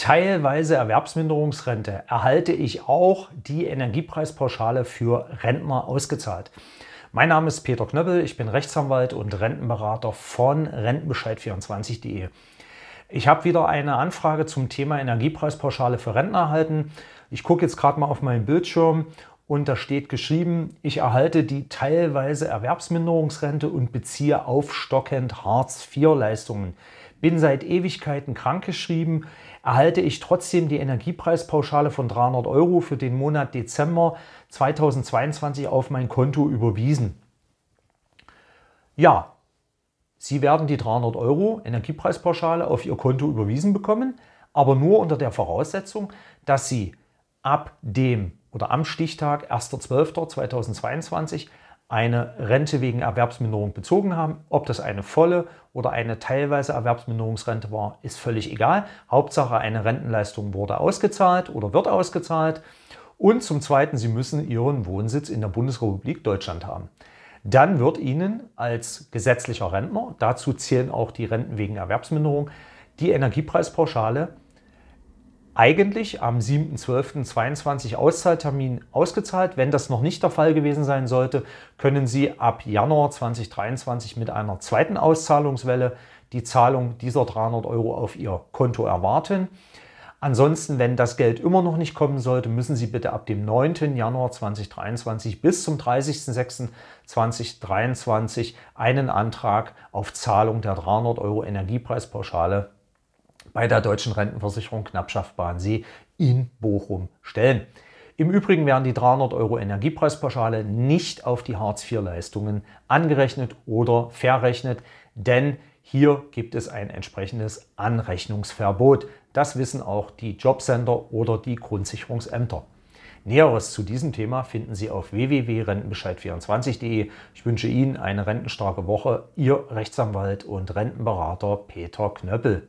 teilweise Erwerbsminderungsrente erhalte ich auch die Energiepreispauschale für Rentner ausgezahlt. Mein Name ist Peter Knöppel, ich bin Rechtsanwalt und Rentenberater von Rentenbescheid24.de. Ich habe wieder eine Anfrage zum Thema Energiepreispauschale für Rentner erhalten. Ich gucke jetzt gerade mal auf meinen Bildschirm und da steht geschrieben, ich erhalte die teilweise Erwerbsminderungsrente und beziehe aufstockend Hartz-IV-Leistungen bin seit Ewigkeiten krankgeschrieben, erhalte ich trotzdem die Energiepreispauschale von 300 Euro für den Monat Dezember 2022 auf mein Konto überwiesen. Ja, Sie werden die 300 Euro Energiepreispauschale auf Ihr Konto überwiesen bekommen, aber nur unter der Voraussetzung, dass Sie ab dem oder am Stichtag 1.12.2022 eine Rente wegen Erwerbsminderung bezogen haben. Ob das eine volle oder eine teilweise Erwerbsminderungsrente war, ist völlig egal. Hauptsache, eine Rentenleistung wurde ausgezahlt oder wird ausgezahlt. Und zum Zweiten, Sie müssen Ihren Wohnsitz in der Bundesrepublik Deutschland haben. Dann wird Ihnen als gesetzlicher Rentner, dazu zählen auch die Renten wegen Erwerbsminderung, die Energiepreispauschale eigentlich am 7.12.22 Auszahltermin ausgezahlt. Wenn das noch nicht der Fall gewesen sein sollte, können Sie ab Januar 2023 mit einer zweiten Auszahlungswelle die Zahlung dieser 300 Euro auf Ihr Konto erwarten. Ansonsten, wenn das Geld immer noch nicht kommen sollte, müssen Sie bitte ab dem 9. Januar 2023 bis zum 30.06.2023 einen Antrag auf Zahlung der 300 Euro Energiepreispauschale bei der Deutschen Rentenversicherung knapp See in Bochum stellen. Im Übrigen werden die 300 Euro Energiepreispauschale nicht auf die Hartz-IV-Leistungen angerechnet oder verrechnet, denn hier gibt es ein entsprechendes Anrechnungsverbot. Das wissen auch die Jobcenter oder die Grundsicherungsämter. Näheres zu diesem Thema finden Sie auf www.rentenbescheid24.de. Ich wünsche Ihnen eine rentenstarke Woche. Ihr Rechtsanwalt und Rentenberater Peter Knöppel.